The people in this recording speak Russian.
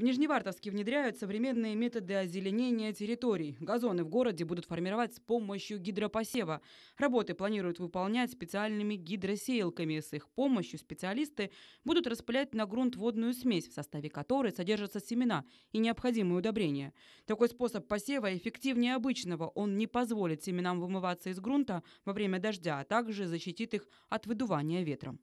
В Нижневартовске внедряют современные методы озеленения территорий. Газоны в городе будут формировать с помощью гидропосева. Работы планируют выполнять специальными гидросеялками. С их помощью специалисты будут распылять на грунт водную смесь, в составе которой содержатся семена и необходимые удобрения. Такой способ посева эффективнее обычного. Он не позволит семенам вымываться из грунта во время дождя, а также защитит их от выдувания ветром.